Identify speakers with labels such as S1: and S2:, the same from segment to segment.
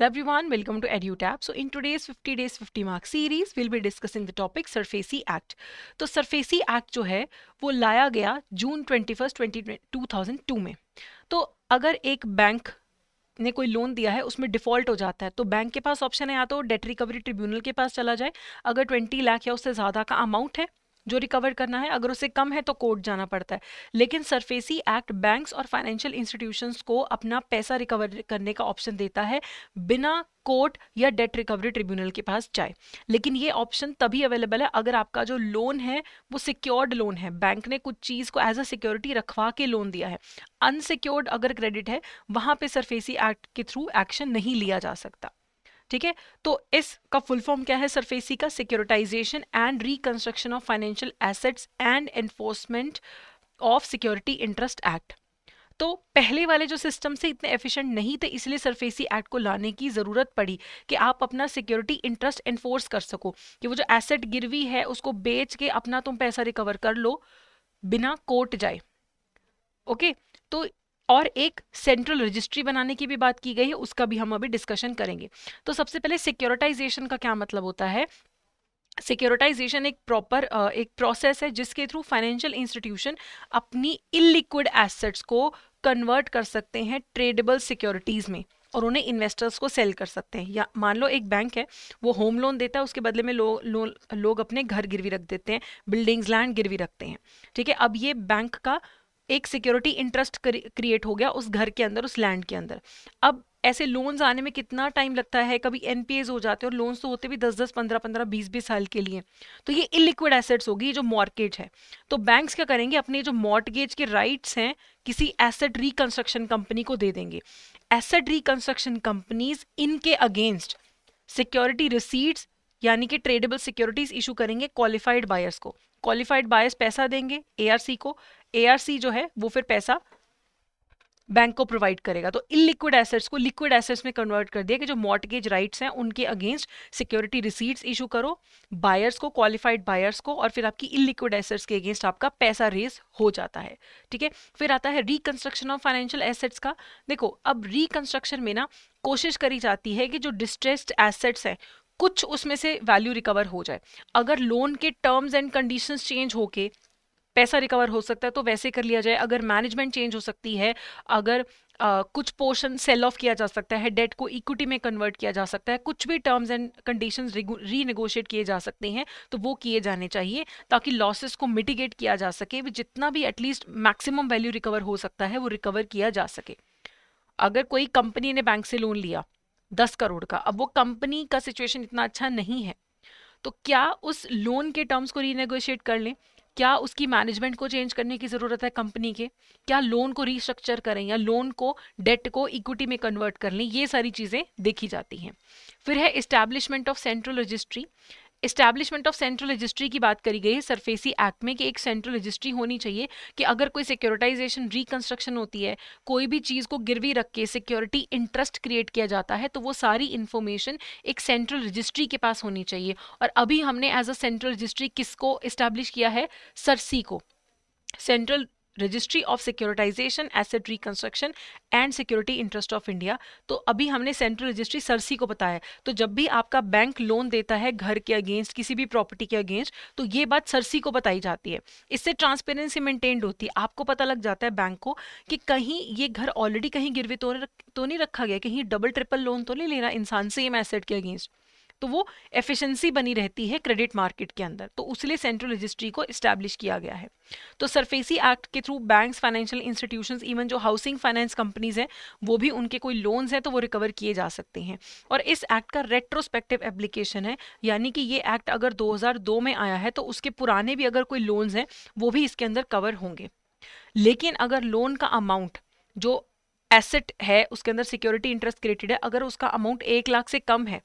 S1: Hello everyone, welcome to EduTab. So in today's 50 days 50 mark series, we'll be discussing the topic Surfacey Act. तो Surfacey Act जो है वो लाया गया जून 21st 2002 में तो अगर एक बैंक ने कोई लोन दिया है उसमें डिफॉल्ट हो जाता है तो बैंक के पास ऑप्शन है या तो डेट रिकवरी ट्रिब्यूनल के पास चला जाए अगर 20 लाख या उससे ज़्यादा का अमाउंट है जो रिकवर करना है अगर उसे कम है तो कोर्ट जाना पड़ता है लेकिन सरफेसी एक्ट बैंक्स और फाइनेंशियल इंस्टीट्यूशंस को अपना पैसा रिकवर करने का ऑप्शन देता है बिना कोर्ट या डेट रिकवरी ट्रिब्यूनल के पास जाए लेकिन ये ऑप्शन तभी अवेलेबल है अगर आपका जो लोन है वो सिक्योर्ड लोन है बैंक ने कुछ चीज़ को एज अ सिक्योरिटी रखवा के लोन दिया है अनसिक्योर्ड अगर क्रेडिट है वहाँ पे सरफेसी एक्ट के थ्रू एक्शन नहीं लिया जा सकता ठीक है तो इस का फुल फॉर्म क्या है सरफेसी का securitisation and reconstruction of financial assets and enforcement of security interest act तो पहले वाले जो सिस्टम से इतने एफिशिएंट नहीं थे इसलिए सरफेसी एक्ट को लाने की ज़रूरत पड़ी कि आप अपना सिक्योरिटी इंटरेस्ट एनफोर्स कर सको कि वो जो एसेट गिरवी है उसको बेच के अपना तुम पैसा रिकवर कर लो बिना कोर्ट जाए ओके तो और एक सेंट्रल रजिस्ट्री बनाने की भी बात की गई है उसका भी हम अभी डिस्कशन करेंगे तो सबसे पहले सिक्योरिटाइजेशन का क्या मतलब होता है सिक्योरिटाइजेशन एक प्रॉपर एक प्रोसेस है जिसके थ्रू फाइनेंशियल इंस्टीट्यूशन अपनी इलिक्विड एसेट्स को कन्वर्ट कर सकते हैं ट्रेडेबल सिक्योरिटीज़ में और उन्हें इन्वेस्टर्स को सेल कर सकते हैं या मान लो एक बैंक है वो होम लोन देता है उसके बदले में लो, लो, लोग अपने घर गिरवी रख देते हैं बिल्डिंग्स लैंड गिरवी रखते हैं ठीक है अब ये बैंक का एक सिक्योरिटी इंटरेस्ट क्रिएट हो गया उस घर के अंदर उस लैंड के अंदर अब ऐसे लोन्स आने में कितना टाइम लगता है कभी एन हो जाते हैं और लोन्स तो होते भी दस दस पंद्रह पंद्रह बीस बीस साल के लिए तो ये इलिक्विड एसेट्स होगी जो मॉर्गेज है तो बैंक्स क्या करेंगे अपने जो मॉर्गेज के राइट्स हैं किसी एसेट रिकन्स्ट्रक्शन कंपनी को दे देंगे एसेट रिकन्स्ट्रक्शन कंपनीज इनके अगेंस्ट सिक्योरिटी रिसीट्स यानी कि ट्रेडेबल सिक्योरिटीज इशू करेंगे क्वालिफाइड बायर्स को क्वालिफाइड बायर्स पैसा देंगे एआरसी को एआरसी जो है वो फिर पैसा बैंक को प्रोवाइड करेगा तो इलिक्विड एसेट्स को लिक्विड एसेट्स में कन्वर्ट कर दिया कि जो मॉर्टगेज राइट्स हैं उनके अगेंस्ट सिक्योरिटी रिसीट्स इशू करो बायर्स को क्वालिफाइड बायर्स को और फिर आपकी इलिक्विड एसेट्स के अगेंस्ट आपका पैसा रेज हो जाता है ठीक है फिर आता है रिकन्स्ट्रक्शन ऑफ फाइनेंशियल एसेट्स का देखो अब रिकन्स्ट्रक्शन में ना कोशिश करी जाती है कि जो डिस्ट्रेस्ड एसेट्स हैं कुछ उसमें से वैल्यू रिकवर हो जाए अगर लोन के टर्म्स एंड कंडीशंस चेंज होके पैसा रिकवर हो सकता है तो वैसे कर लिया जाए अगर मैनेजमेंट चेंज हो सकती है अगर Uh, कुछ पोर्शन सेल ऑफ किया जा सकता है डेट को इक्विटी में कन्वर्ट किया जा सकता है कुछ भी टर्म्स एंड कंडीशन रीनेगोशिएट किए जा सकते हैं तो वो किए जाने चाहिए ताकि लॉसेस को मिटिगेट किया जा सके जितना भी एटलीस्ट मैक्सिमम वैल्यू रिकवर हो सकता है वो रिकवर किया जा सके अगर कोई कंपनी ने बैंक से लोन लिया दस करोड़ का अब वो कंपनी का सिचुएशन इतना अच्छा नहीं है तो क्या उस लोन के टर्म्स को रीनेगोशिएट कर लें क्या उसकी मैनेजमेंट को चेंज करने की ज़रूरत है कंपनी के क्या लोन को रिस्ट्रक्चर करें या लोन को डेट को इक्विटी में कन्वर्ट कर लें ये सारी चीज़ें देखी जाती हैं फिर है establishment of central registry establishment of central registry की बात करी गई है सरफेसी एक्ट में कि एक सेंट्रल रजिस्ट्री होनी चाहिए कि अगर कोई सिक्योरिटाइजेशन रिकन्स्ट्रक्शन होती है कोई भी चीज़ को गिरवी रख के सिक्योरिटी इंटरेस्ट क्रिएट किया जाता है तो वो सारी इन्फॉर्मेशन एक सेंट्रल रजिस्ट्री के पास होनी चाहिए और अभी हमने एज अ सेंट्रल रजिस्ट्री किसको इस्टेब्लिश किया है सरसी को central registry of securitisation asset reconstruction and security interest of India तो अभी हमने सेंट्रल रजिस्ट्री सरसी को बताया तो जब भी आपका बैंक लोन देता है घर के अगेंस्ट किसी भी प्रॉपर्टी के अगेंस्ट तो ये बात सरसी को बताई जाती है इससे ट्रांसपेरेंसी मेंटेन्ड होती है आपको पता लग जाता है बैंक को कि कहीं ये घर ऑलरेडी कहीं गिरवी तो, तो नहीं रखा गया कहीं डबल ट्रिपल लोन तो नहीं लेना इंसान सेम एसेट के अगेंस्ट तो वो एफिशिएंसी बनी रहती है क्रेडिट मार्केट के अंदर तो उसलिए सेंट्रल रजिस्ट्री को इस्टेब्लिश किया गया है तो सरफेसी एक्ट के through bank financial institution even जो हाउसिंग फाइनेंस कंपनीज हैं वो भी उनके कोई लोन्स हैं तो वो रिकवर किए जा सकते हैं और इस एक्ट का रेट्रोस्पेक्टिव एप्लीकेशन है यानी कि ये एक्ट अगर 2002 में आया है तो उसके पुराने भी अगर कोई लोन्स हैं वो भी इसके अंदर कवर होंगे लेकिन अगर लोन का अमाउंट जो एसेट है उसके अंदर सिक्योरिटी इंटरेस्ट क्रिएटेड है अगर उसका अमाउंट एक लाख से कम है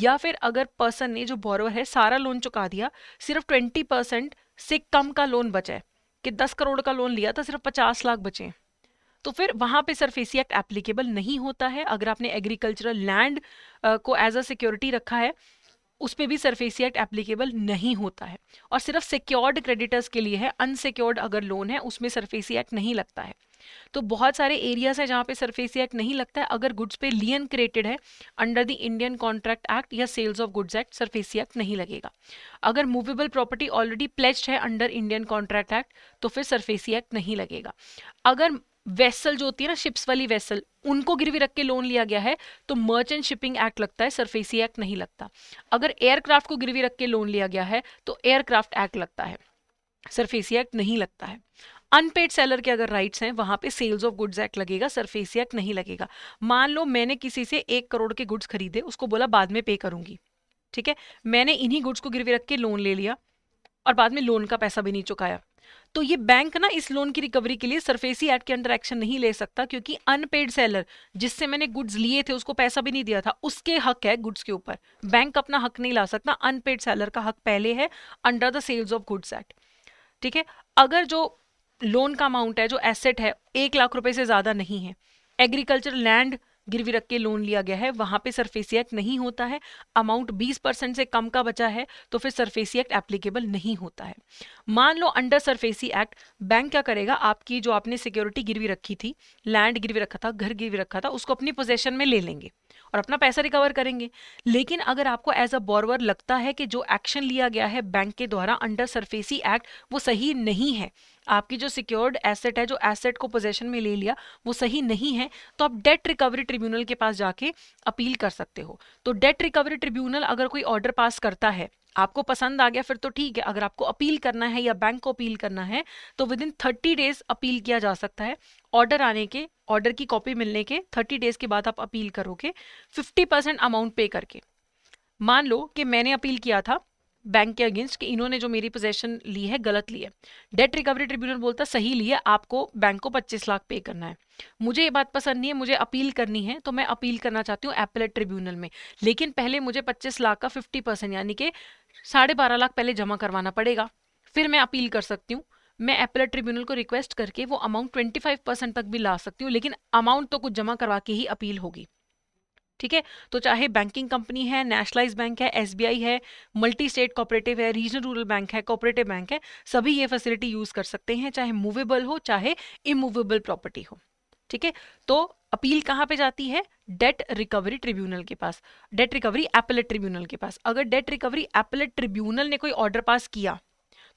S1: या फिर अगर पर्सन ने जो बोरोवर है सारा लोन चुका दिया सिर्फ ट्वेंटी परसेंट से कम का लोन बचा है कि दस करोड़ का लोन लिया था सिर्फ पचास लाख बचे हैं तो फिर वहाँ पे सरफेसी एक्ट एप्लीकेबल नहीं होता है अगर आपने एग्रीकल्चरल लैंड को एज अ सिक्योरिटी रखा है उस पर भी सरफेसी एक्ट एप्लीकेबल नहीं होता है और सिर्फ सिक्योर्ड क्रेडिटर्स के लिए है अनसिक्योर्ड अगर लोन है उसमें सरफेसी एक्ट नहीं लगता है तो बहुत सारे एरियाज हैं जहाँ पे सरफेस एक्ट नहीं लगता है अगर गुड्स पे लियन क्रिएटेड है under the Indian contract act या sales of goods act SARFAESI act नहीं लगेगा अगर मूवेबल प्रॉपर्टी ऑलरेडी प्लेस्ड है अंडर इंडियन कॉन्ट्रैक्ट एक्ट तो फिर सरफेस एक्ट नहीं लगेगा अगर वेसल जो होती है ना शिप्स वाली वेसल उनको गिरवी रख के लोन लिया गया है तो मर्चेंट शिपिंग एक्ट लगता है सरफेसी एक्ट नहीं लगता अगर एयरक्राफ्ट को गिरवी रख के लोन लिया गया है तो एयरक्राफ्ट एक्ट लगता है सरफेसी एक्ट नहीं लगता है अनपेड सेलर के अगर राइट्स हैं वहां पे सेल्स ऑफ गुड्स एक्ट लगेगा सरफेस एक्ट नहीं लगेगा मान लो मैंने किसी से एक करोड़ के गुड्स खरीदे उसको बोला बाद में पे करूंगी ठीक है मैंने इन्हीं गुड्स को गिरवी रख के लोन ले लिया और बाद में लोन का पैसा भी नहीं चुकाया तो ये बैंक ना इस लोन की रिकवरी के लिए सरफेसी एक्ट के अंडर एक्शन नहीं ले सकता क्योंकि अनपेड सेलर जिससे मैंने गुड्स लिए थे उसको पैसा भी नहीं दिया था उसके हक है गुड्स के ऊपर बैंक अपना हक नहीं ला सकता अनपेड सेलर का हक पहले है under the sales of goods act ठीक है अगर जो लोन का अमाउंट है जो एसेट है एक लाख रुपए से ज़्यादा नहीं है एग्रीकल्चर लैंड गिरवी रख के लोन लिया गया है वहां पे सरफेसी एक्ट नहीं होता है अमाउंट 20 परसेंट से कम का बचा है तो फिर सरफेसी एक्ट एप्लीकेबल नहीं होता है मान लो अंडर सरफेसी एक्ट बैंक क्या करेगा आपकी जो आपने सिक्योरिटी गिरवी रखी थी लैंड गिरवी रखा था घर गिरवी रखा था उसको अपनी पोजेशन में ले लेंगे और अपना पैसा रिकवर करेंगे लेकिन अगर आपको एज अ बॉरवर लगता है कि जो एक्शन लिया गया है बैंक के द्वारा अंडर सरफेसी एक्ट वो सही नहीं है आपकी जो सिक्योर्ड एसेट है जो एसेट को पोजेशन में ले लिया वो सही नहीं है तो आप डेट रिकवरी ट्रिब्यूनल के पास जाके अपील कर सकते हो तो डेट रिकवरी ट्रिब्यूनल अगर कोई ऑर्डर पास करता है आपको पसंद आ गया फिर तो ठीक है अगर आपको अपील करना है या बैंक को अपील करना है तो within thirty days appeal किया जा सकता है ऑर्डर आने के ऑर्डर की कॉपी मिलने के थर्टी डेज के बाद आप अपील करोगे फिफ्टी परसेंट अमाउंट पे करके मान लो कि मैंने अपील किया था बैंक के अगेंस्ट कि इन्होंने जो मेरी पोजेशन ली है गलत ली है डेट रिकवरी ट्रिब्यूनल बोलता सही ली है आपको बैंक को 25 लाख पे करना है मुझे ये बात पसंद नहीं है मुझे अपील करनी है तो मैं अपील करना चाहती हूँ एपलेट ट्रिब्यूनल में लेकिन पहले मुझे पच्चीस लाख का फिफ्टी परसेंट यानी कि साढ़े बारह लाख पहले जमा करवाना पड़ेगा फिर मैं अपील कर सकती हूँ मैं एपलेट ट्रिब्यूनल को रिक्वेस्ट करके वो अमाउंट ट्वेंटी फाइव परसेंट तक भी ला सकती हूँ लेकिन अमाउंट तो कुछ जमा करवा के ही अपील होगी ठीक है तो चाहे बैंकिंग कंपनी है नेशनलाइज बैंक है एस है मल्टी स्टेट कॉपरेटिव है रीजनल रूरल बैंक है कॉपरेटिव बैंक है सभी ये फैसिलिटी यूज़ कर सकते हैं चाहे मूवेबल हो चाहे इमूवेबल प्रॉपर्टी हो ठीक है तो अपील कहाँ पे जाती है डेट रिकवरी ट्रिब्यूनल के पास डेट रिकवरी एपलेट ट्रिब्यूनल के पास अगर डेट रिकवरी एपलेट ट्रिब्यूनल ने कोई ऑर्डर पास किया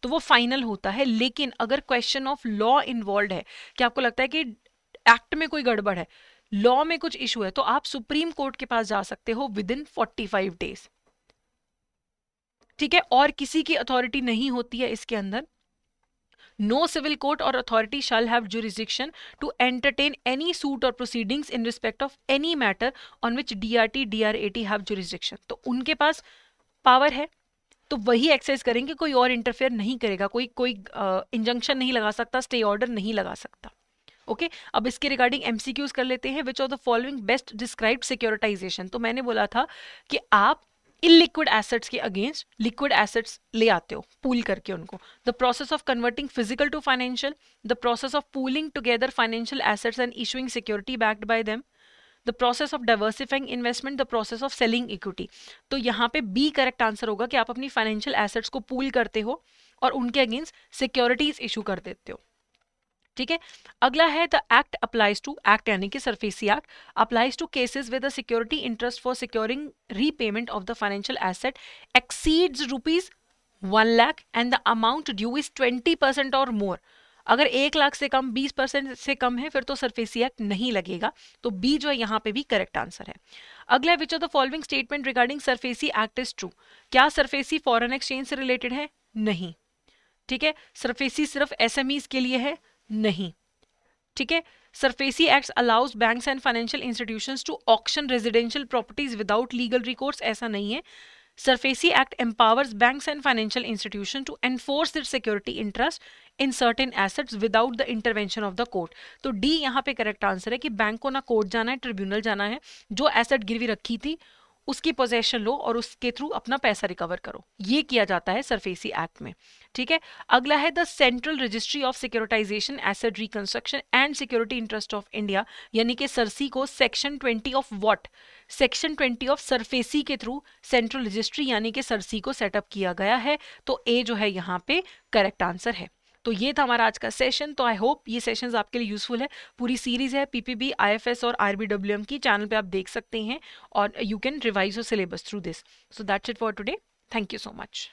S1: तो वो फाइनल होता है लेकिन अगर क्वेश्चन ऑफ लॉ इन्वॉल्व है कि आपको लगता है कि एक्ट में कोई गड़बड़ है लॉ में कुछ इशू है तो आप सुप्रीम कोर्ट के पास जा सकते हो within forty five days ठीक है और किसी की अथॉरिटी नहीं होती है इसके अंदर no have jurisdiction to entertain any suit और proceedings in respect of any matter on which D R T D R A T have jurisdiction तो उनके पास पावर है तो वही एक्सरसाइज करेंगे कोई और इंटरफेयर नहीं करेगा कोई कोई इंजंक्शन नहीं लगा सकता स्टे ऑर्डर नहीं लगा सकता ओके okay? अब इसके रिगार्डिंग एमसीक्यूज कर लेते हैं which of the following best describe securitisation तो मैंने बोला था कि आप इलिक्विड एसेट्स के अगेंस्ट लिक्विड एसेट्स ले आते हो पूल करके उनको the process of converting physical to financial the process of pooling together financial assets and issuing security backed by them the process of diversifying investment the process of selling equity तो यहाँ पे B correct answer होगा कि आप अपनी financial assets को pool करते हो और उनके अगेंस्ट सिक्योरिटीज इशू कर देते हो ठीक है अगला है the act applies to act यानी कि SARFAESI act applies to cases with a security interest for securing repayment of the financial asset exceeds rupees one lakh and the amount due is twenty percent और more अगर एक लाख से कम बीस percent से कम है फिर तो सरफेसी एक्ट नहीं लगेगा तो बी जो है यहाँ पे भी करेक्ट आंसर है अगला which of the following statement regarding SARFAESI act is true क्या सरफेसी फॉरन एक्सचेंज से रिलेटेड है नहीं ठीक है सरफेसी सिर्फ एस के लिए है नहीं ठीक है SARFAESI act allows banks and financial institutions to auction residential properties without legal records ऐसा नहीं है SARFAESI act empowers banks and financial institution to enforce the security interest in certain assets without the intervention of the court तो D यहाँ पे correct answer है कि bank को ना कोर्ट जाना है ट्रिब्यूनल जाना है जो एसेट गिरवी रखी थी उसकी पोजेशन लो और उसके थ्रू अपना पैसा रिकवर करो ये किया जाता है सरफेसी एक्ट में ठीक है अगला है the central registry of securitisation asset reconstruction and security interest of India यानी कि सरसी को section twenty of what section twenty of SARFAESI के थ्रू सेंट्रल रजिस्ट्री यानी कि सरसी को सेटअप किया गया है तो ए जो है यहाँ पे करेक्ट आंसर है तो ये था हमारा आज का सेशन तो आई होप ये सेशन आपके लिए यूजफुल है पूरी सीरीज है पीपीबी आईएफएस और आरबीडब्ल्यूएम की चैनल पे आप देख सकते हैं और you can revise your syllabus through this so that's it for today thank you so much